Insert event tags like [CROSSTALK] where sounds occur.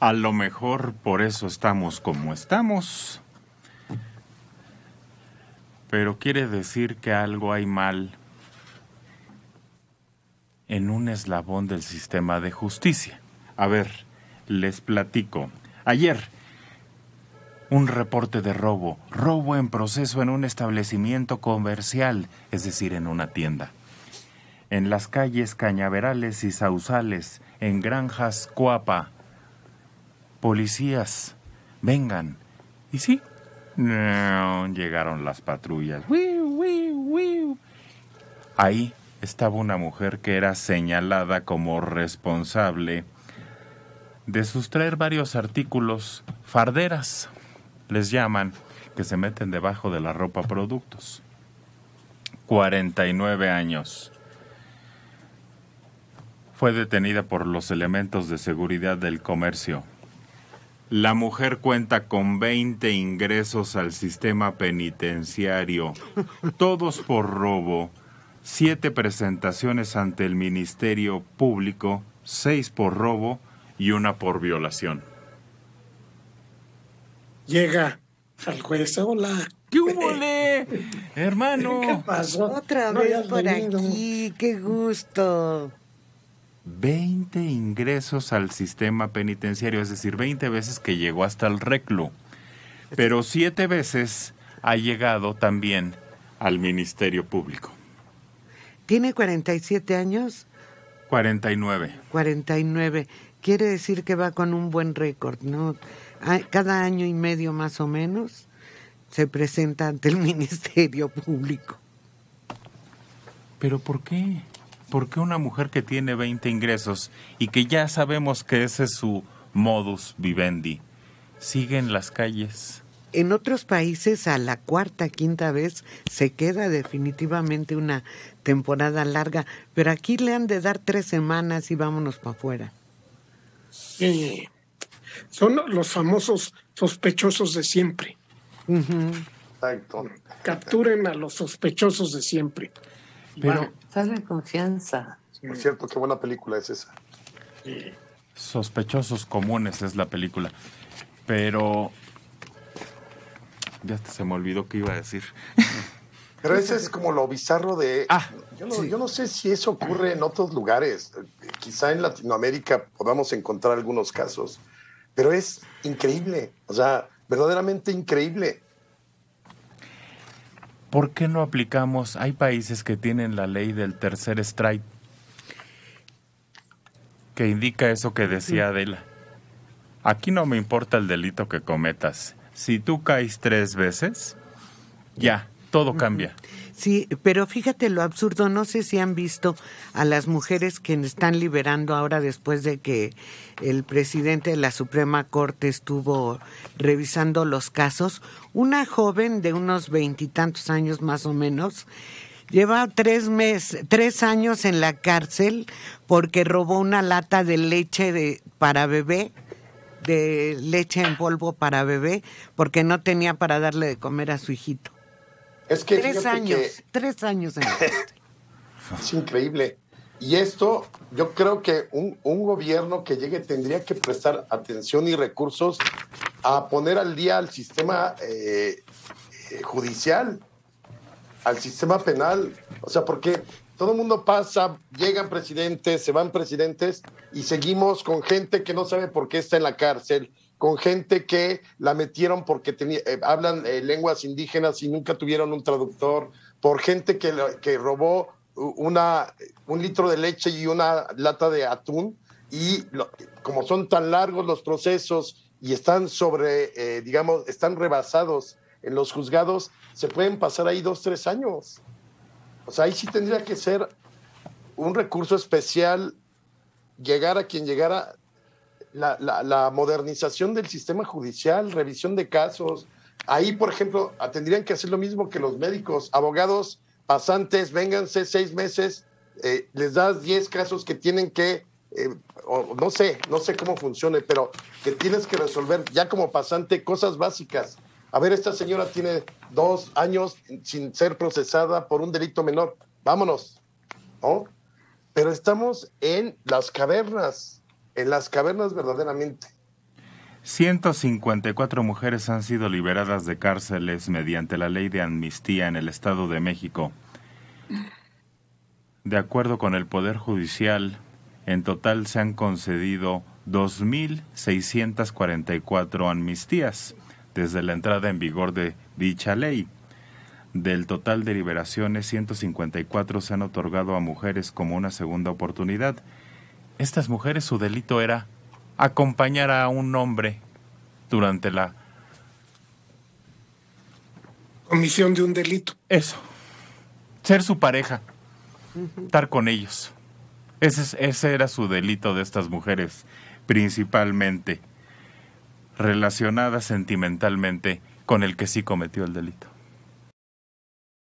A lo mejor por eso estamos como estamos. Pero quiere decir que algo hay mal en un eslabón del sistema de justicia. A ver, les platico. Ayer, un reporte de robo, robo en proceso en un establecimiento comercial, es decir, en una tienda. En las calles Cañaverales y Sausales, en Granjas Cuapa, policías, vengan. Y sí, llegaron las patrullas. Ahí estaba una mujer que era señalada como responsable de sustraer varios artículos, farderas, les llaman, que se meten debajo de la ropa productos. 49 años. Fue detenida por los elementos de seguridad del comercio. La mujer cuenta con 20 ingresos al sistema penitenciario, todos por robo, siete presentaciones ante el Ministerio Público, seis por robo y una por violación. Llega al juez, hola. ¿Qué hubo, Hermano. ¿Qué pasó? Otra vez por aquí, qué gusto. 20 ingresos al sistema penitenciario, es decir, 20 veces que llegó hasta el reclu, pero 7 veces ha llegado también al Ministerio Público. ¿Tiene 47 años? 49. 49. Quiere decir que va con un buen récord, ¿no? Cada año y medio más o menos se presenta ante el [LAUGHS] Ministerio Público. ¿Pero por qué? ¿Por qué una mujer que tiene 20 ingresos y que ya sabemos que ese es su modus vivendi sigue en las calles? En otros países a la cuarta, quinta vez se queda definitivamente una temporada larga, pero aquí le han de dar tres semanas y vámonos para afuera. Sí. Son los famosos sospechosos de siempre. Capturen a los sospechosos de siempre. Pero. Dale confianza. Por cierto, qué buena película es esa. Sospechosos comunes es la película. Pero. Ya se me olvidó qué iba a decir. [LAUGHS] Pero ese es como lo bizarro de... Ah, yo, no, yo, no, sé si eso ocurre en otros lugares. Quizá en Latinoamérica podamos encontrar algunos casos. Pero es increíble. O sea, verdaderamente increíble. ¿Por qué no aplicamos? Hay países que tienen la ley del tercer strike que indica eso que decía Adela. Aquí no me importa el delito que cometas. Si tú caes tres veces, ya, todo cambia. Sí, pero fíjate lo absurdo, no sé si han visto a las mujeres que están liberando ahora después de que el presidente de la Suprema Corte estuvo revisando los casos. Una joven de unos veintitantos años más o menos lleva tres, tres años en la cárcel porque robó una lata de leche de, para bebé de leche en polvo para bebé porque no tenía para darle de comer a su hijito que tres años, tres años en [LAUGHS] Es increíble. Y esto, yo creo que un, gobierno que llegue tendría que prestar atención y recursos a poner al día al sistema eh, eh, judicial, al sistema penal. O sea, porque todo el mundo pasa, llegan presidentes, se van presidentes y seguimos con gente que no sabe por qué está en la cárcel, con gente que la metieron porque tenía, eh, hablan eh, lenguas indígenas y nunca tuvieron un traductor, por gente que, robó una, un litro de leche y una lata de atún. Y como son tan largos los procesos y están sobre, eh, digamos, están rebasados en los juzgados, se pueden pasar ahí dos, tres años. O sea, ahí sí tendría que ser un recurso especial, llegar a quien llegara la, modernización del sistema judicial, revisión de casos. Ahí, por ejemplo, tendrían que hacer lo mismo que los médicos, abogados, pasantes, vénganse seis meses, eh, les das diez casos que tienen que, eh, no sé, no sé cómo funcione, pero que tienes que resolver ya como pasante cosas básicas. A ver, esta señora tiene dos años sin ser procesada por un delito menor. Vámonos, ¿no? Pero estamos en las cavernas en las cavernas verdaderamente. 154 mujeres han sido liberadas de cárceles mediante la ley de amnistía en el Estado de México. De acuerdo con el Poder Judicial, en total se han concedido 2.644 amnistías desde la entrada en vigor de dicha ley. Del total de liberaciones, 154 se han otorgado a mujeres como una segunda oportunidad estas mujeres su delito era acompañar a un hombre durante la comisión de un delito. Eso. Ser su pareja. Estar con ellos. Ese, ese era su delito de estas mujeres, principalmente relacionadas sentimentalmente con el que sí cometió el delito.